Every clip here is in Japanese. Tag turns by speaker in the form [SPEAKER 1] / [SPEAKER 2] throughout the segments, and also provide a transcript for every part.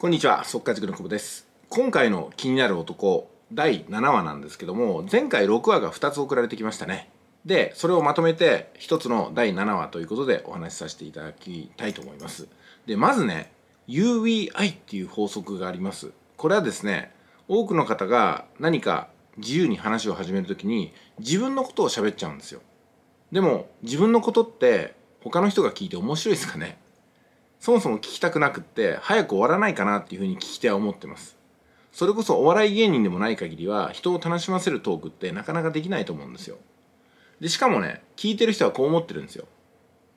[SPEAKER 1] こんにちは、速稼塾の久保です。今回の気になる男、第7話なんですけども、前回6話が2つ送られてきましたね。で、それをまとめて1つの第7話ということでお話しさせていただきたいと思います。で、まずね、u v i っていう法則があります。これはですね、多くの方が何か自由に話を始めるときに自分のことを喋っちゃうんですよ。でも、自分のことって他の人が聞いて面白いですかねそもそも聞きたくなくって早く終わらないかなっていうふうに聞き手は思ってますそれこそお笑い芸人でもない限りは人を楽しませるトークってなかなかできないと思うんですよでしかもね聞いてる人はこう思ってるんですよ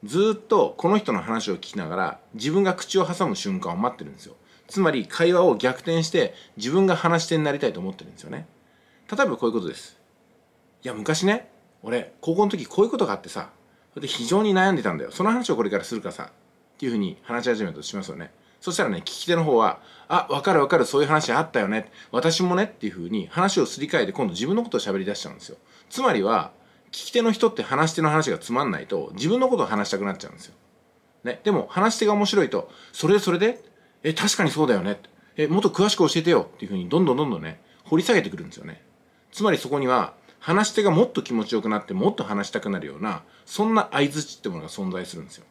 [SPEAKER 1] ずっとこの人の話を聞きながら自分が口を挟む瞬間を待ってるんですよつまり会話を逆転して自分が話し手になりたいと思ってるんですよね例えばこういうことですいや昔ね俺高校の時こういうことがあってさそれで非常に悩んでたんだよその話をこれからするからさていうふうに話し始めるとしますよね。そしたらね、聞き手の方は、あ、わかるわかる、そういう話あったよね。私もねっていうふうに話をすり替えて今度自分のことを喋り出しちゃうんですよ。つまりは、聞き手の人って話し手の話がつまんないと、自分のことを話したくなっちゃうんですよ。ね。でも、話し手が面白いと、それでそれで、え、確かにそうだよね。え、もっと詳しく教えてよっていうふうにどんどんどんどんね、掘り下げてくるんですよね。つまりそこには、話し手がもっと気持ちよくなってもっと話したくなるような、そんな相づちってものが存在するんですよ。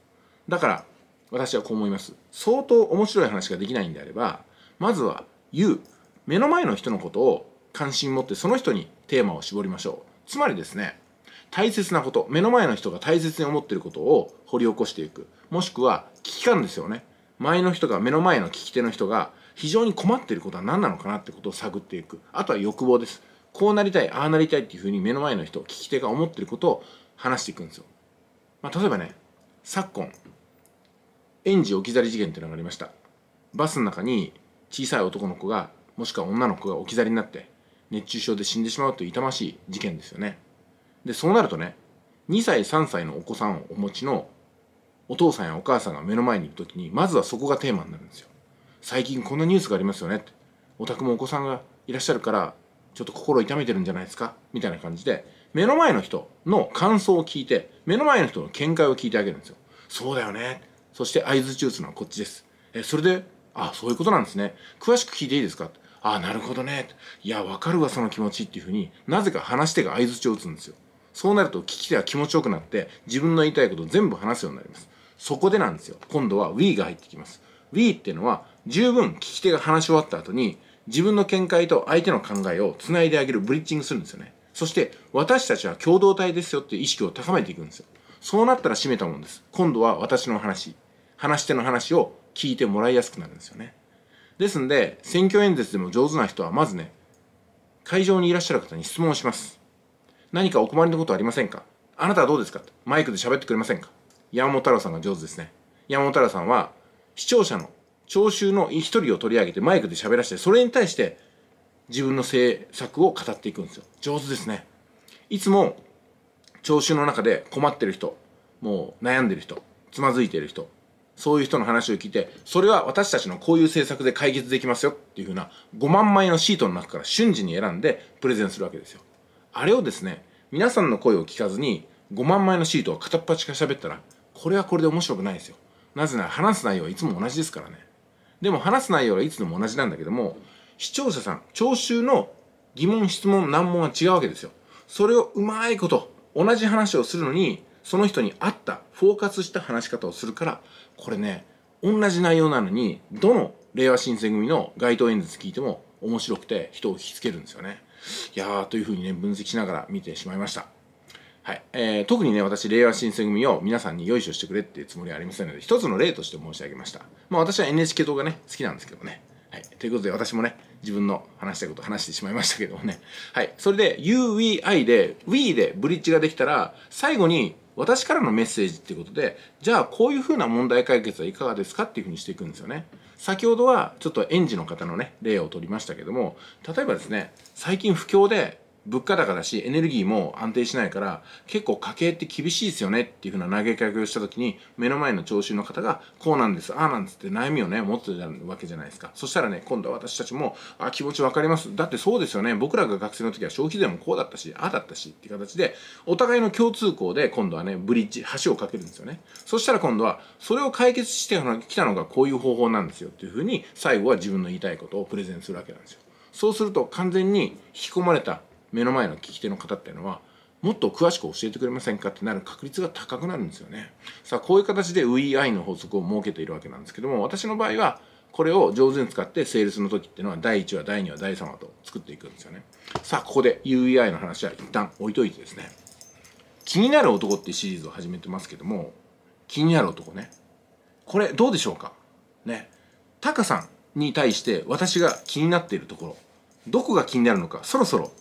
[SPEAKER 1] だから、私はこう思います。相当面白い話ができないんであれば、まずは言う。目の前の人のことを関心持ってその人にテーマを絞りましょう。つまりですね、大切なこと、目の前の人が大切に思っていることを掘り起こしていく。もしくは危機感ですよね。前の人が、目の前の聞き手の人が非常に困っていることは何なのかなってことを探っていく。あとは欲望です。こうなりたい、ああなりたいっていうふうに目の前の人、聞き手が思ってることを話していくんですよ。まあ、例えばね、昨今、園児置き去り事件っていうのがありましたバスの中に小さい男の子がもしくは女の子が置き去りになって熱中症で死んでしまうという痛ましい事件ですよねでそうなるとね2歳3歳のお子さんをお持ちのお父さんやお母さんが目の前にいる時にまずはそこがテーマになるんですよ最近こんなニュースがありますよねってお宅もお子さんがいらっしゃるからちょっと心痛めてるんじゃないですかみたいな感じで目の前の人の感想を聞いて目の前の人の見解を聞いてあげるんですよそうだよねそして合図中枢のはこっちです。えそれで、あ、そういうことなんですね。詳しく聞いていいですかあ、なるほどね。いや、わかるわ、その気持ちっていうふうになぜか話し手が合図を打つんですよ。そうなると聞き手は気持ちよくなって、自分の言いたいことを全部話すようになります。そこでなんですよ。今度は We が入ってきます。We っていうのは、十分聞き手が話し終わった後に、自分の見解と相手の考えをつないであげるブリッジングするんですよね。そして、私たちは共同体ですよっていう意識を高めていくんですよ。そうなったら閉めたもんです。今度は私の話。話し手の話を聞いてもらいやすくなるんですよね。ですんで、選挙演説でも上手な人は、まずね、会場にいらっしゃる方に質問をします。何かお困りのことありませんかあなたはどうですかとマイクで喋ってくれませんか山本太郎さんが上手ですね。山本太郎さんは、視聴者の聴衆の一人を取り上げてマイクで喋らせて、それに対して自分の政策を語っていくんですよ。上手ですね。いつも聴衆の中で困ってる人、もう悩んでる人、つまずいてる人、そういう人の話を聞いて、それは私たちのこういう政策で解決できますよっていうふうな5万枚のシートの中から瞬時に選んでプレゼンするわけですよ。あれをですね、皆さんの声を聞かずに5万枚のシートを片っ端から喋ったら、これはこれで面白くないですよ。なぜなら話す内容はいつも同じですからね。でも話す内容はいつでも同じなんだけども、視聴者さん、聴衆の疑問、質問、難問は違うわけですよ。それをうまいこと、同じ話をするのに、その人に合ったフォーカスした話し方をするからこれね同じ内容なのにどの令和新選組の街頭演説聞いても面白くて人を引きつけるんですよね。いやーというふうにね分析しながら見てしまいました。はいえー、特にね私令和新選組を皆さんによいしょしてくれっていうつもりはありませんので一つの例として申し上げました。まあ私は NHK 党がね好きなんですけどね。はい、ということで私もね自分の話したいこと話してしまいましたけどもね。はい。それで UWI で We でブリッジができたら最後に私からのメッセージっていうことでじゃあこういうふうな問題解決はいかがですかっていうふうにしていくんですよね先ほどはちょっと園児の方のね例を取りましたけども例えばですね最近不況で物価高だしエネルギーも安定しないから結構家計って厳しいですよねっていうふうな投げかけをした時に目の前の聴衆の方がこうなんですああなんですって悩みをね持ってたわけじゃないですかそしたらね今度は私たちもあ気持ちわかりますだってそうですよね僕らが学生の時は消費税もこうだったしああだったしっていう形でお互いの共通項で今度はねブリッジ橋を架けるんですよねそしたら今度はそれを解決してきたのがこういう方法なんですよっていうふうに最後は自分の言いたいことをプレゼンするわけなんですよそうすると完全に引き込まれた目の前の聞き手の方っていうのはもっと詳しく教えてくれませんかってなる確率が高くなるんですよね。さあこういう形で v e i の法則を設けているわけなんですけども私の場合はこれを上手に使ってセールスの時っていうのは第1話第2話第3話と作っていくんですよね。さあここで UEI の話は一旦置いといてですね気になる男っていうシリーズを始めてますけども気になる男ねこれどうでしょうかねタカさんに対して私が気になっているところどこが気になるのかそろそろ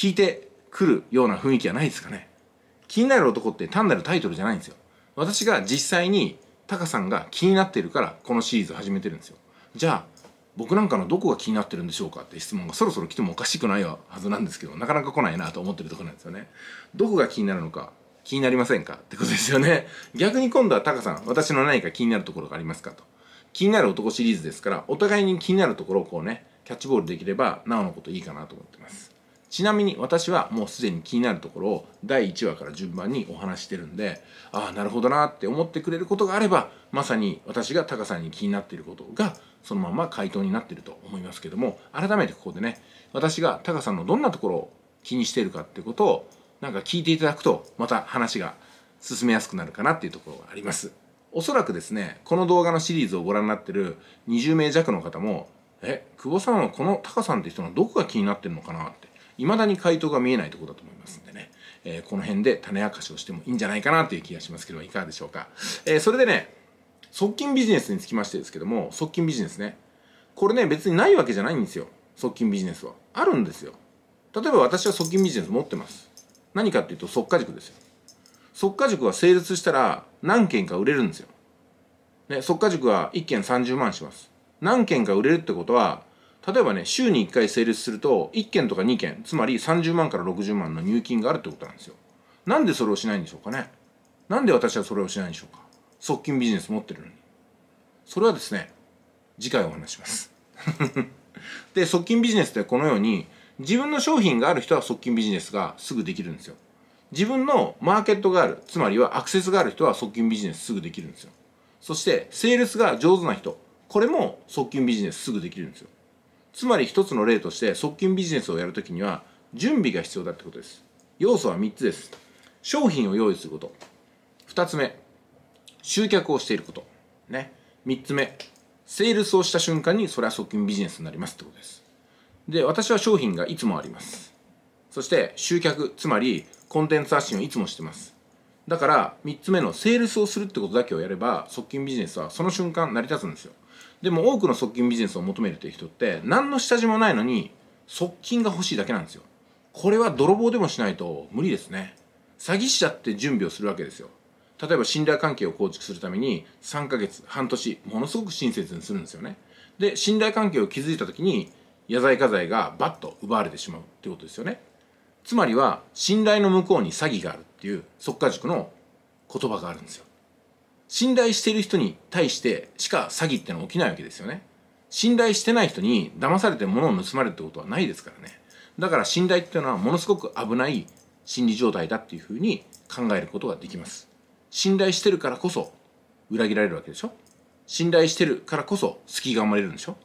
[SPEAKER 1] 聞いてくるような雰囲気はないですかね気になる男って単なるタイトルじゃないんですよ私が実際にタカさんが気になってるからこのシリーズ始めてるんですよじゃあ僕なんかのどこが気になってるんでしょうかって質問がそろそろ来てもおかしくないはずなんですけどなかなか来ないなと思ってるとこなんですよねどこが気になるのか気になりませんかってことですよね逆に今度はタカさん私の何か気になるところがありますかと気になる男シリーズですからお互いに気になるところをこうねキャッチボールできればなおのこといいかなと思ってますちなみに私はもうすでに気になるところを第1話から順番にお話してるんでああなるほどなって思ってくれることがあればまさに私がタカさんに気になっていることがそのまま回答になってると思いますけども改めてここでね私がタカさんのどんなところを気にしているかってことをなんか聞いていただくとまた話が進めやすくなるかなっていうところがあります。おそらくですねこの動画のシリーズをご覧になってる20名弱の方もえ久保さんはこのタカさんって人のどこが気になってるのかなって未だに回答が見えないところだと思いますんでね、えー、この辺で種明かしをしてもいいんじゃないかなという気がしますけどいかがでしょうか、えー、それでね側近ビジネスにつきましてですけども側近ビジネスねこれね別にないわけじゃないんですよ側近ビジネスはあるんですよ例えば私は側近ビジネス持ってます何かっていうと即価塾ですよ即価塾は成立したら何件か売れるんですよ、ね、即価塾は1件30万します何件か売れるってことは例えばね、週に1回成立すると、1件とか2件、つまり30万から60万の入金があるってことなんですよ。なんでそれをしないんでしょうかね。なんで私はそれをしないんでしょうか。側近ビジネス持ってるのに。それはですね、次回お話します。で、側近ビジネスってこのように、自分の商品がある人は側近ビジネスがすぐできるんですよ。自分のマーケットがある、つまりはアクセスがある人は側近ビジネスすぐできるんですよ。そして、セールスが上手な人、これも側近ビジネスすぐできるんですよ。つまり一つの例として側近ビジネスをやるときには準備が必要だってことです要素は3つです商品を用意すること2つ目集客をしていることね3つ目セールスをした瞬間にそれは側近ビジネスになりますってことですで私は商品がいつもありますそして集客つまりコンテンツ発信をいつもしてますだから3つ目のセールスをするってことだけをやれば側近ビジネスはその瞬間成り立つんですよでも多くの側近ビジネスを求めるという人って何の下地もないのに側近が欲しいだけなんですよこれは泥棒でもしないと無理ですね詐欺師だって準備をするわけですよ例えば信頼関係を構築するために3ヶ月半年ものすごく親切にするんですよねで信頼関係を築いた時に野罪家財がバッと奪われてしまうってことですよねつまりは信頼の向こうに詐欺があるっていう即家塾の言葉があるんですよ信頼してる人に対してしか詐欺ってのは起きないわけですよね。信頼してない人に騙されて物を盗まれるってことはないですからね。だから信頼っていうのはものすごく危ない心理状態だっていうふうに考えることができます。信頼してるからこそ裏切られるわけでしょ信頼してるからこそ隙が生まれるんでしょ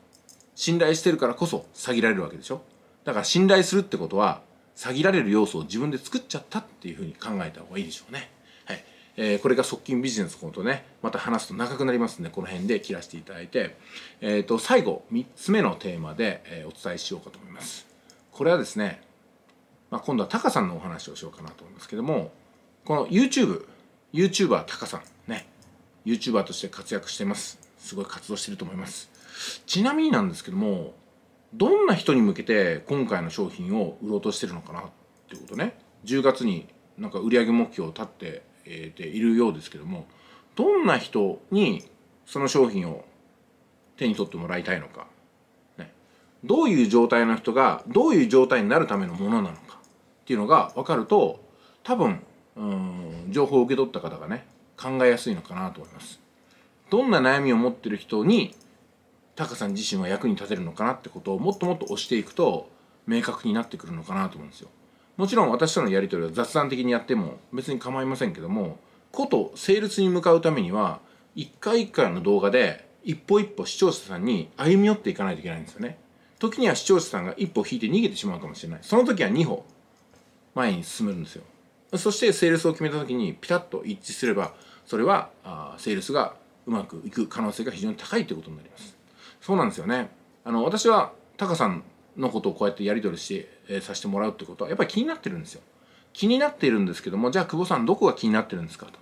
[SPEAKER 1] 信頼してるからこそ詐欺られるわけでしょだから信頼するってことは詐欺られる要素を自分で作っちゃったっていうふうに考えた方がいいでしょうね。えー、これが側近ビジネスのことねまた話すと長くなりますんでこの辺で切らせていただいて、えー、と最後3つ目のテーマで、えお伝えしようかと思いますこれはですね、まあ、今度はタカさんのお話をしようかなと思いますけどもこの YouTube YouTuber タカさんね YouTuber として活躍してますすごい活動してると思いますちなみになんですけどもどんな人に向けて今回の商品を売ろうとしてるのかなっていうことね10月になんか売上目標を立ってえー、ているようですけどもどんな人にその商品を手に取ってもらいたいのか、ね、どういう状態の人がどういう状態になるためのものなのかっていうのが分かると多分うん情報を受け取った方がね考えやすいのかなと思います。どんな悩みを持ってる人にタカさん自身は役に立てるのかなってことをもっともっと押していくと明確になってくるのかなと思うんですよ。もちろん私とのやり取りを雑談的にやっても別に構いませんけどもことルスに向かうためには一回一回の動画で一歩一歩視聴者さんに歩み寄っていかないといけないんですよね時には視聴者さんが一歩引いて逃げてしまうかもしれないその時は2歩前に進むんですよそしてセールスを決めた時にピタッと一致すればそれはあセールスがうまくいく可能性が非常に高いということになりますそうなんですよねあの私はタカさんのことをこうやってやり取りして、えー、させてもらうってことはやっぱり気になってるんですよ気になっているんですけどもじゃあ久保さんどこが気になってるんですかと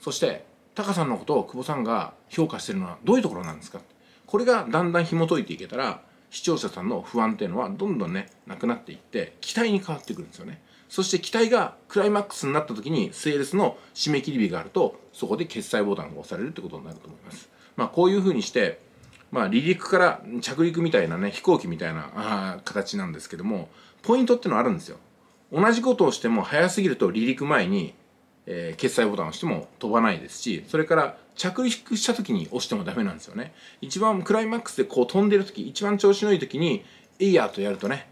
[SPEAKER 1] そしてタカさんのことを久保さんが評価してるのはどういうところなんですかこれがだんだん紐解いていけたら視聴者さんの不安っていうのはどんどんねなくなっていって期待に変わってくるんですよねそして期待がクライマックスになった時にセールスの締め切り日があるとそこで決済ボタンが押されるってことになると思いますまあこういうふうにしてまあ、離陸から着陸みたいなね飛行機みたいな形なんですけどもポイントってのあるんですよ同じことをしても早すぎると離陸前に、えー、決済ボタンを押しても飛ばないですしそれから着陸した時に押してもダメなんですよね一番クライマックスでこう飛んでる時一番調子のいい時に「イヤーとやるとね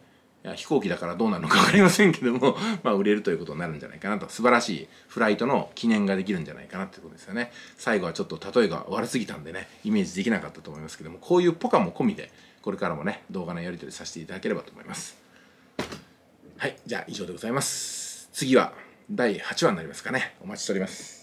[SPEAKER 1] や飛行機だからどうなるのか分かりませんけども ま売れるということになるんじゃないかなと素晴らしいフライトの記念ができるんじゃないかなってことですよね最後はちょっと例えが悪すぎたんでねイメージできなかったと思いますけどもこういうポカも込みでこれからもね動画のやり取りさせていただければと思いますはいじゃあ以上でございます次は第8話になりますかねお待ちしております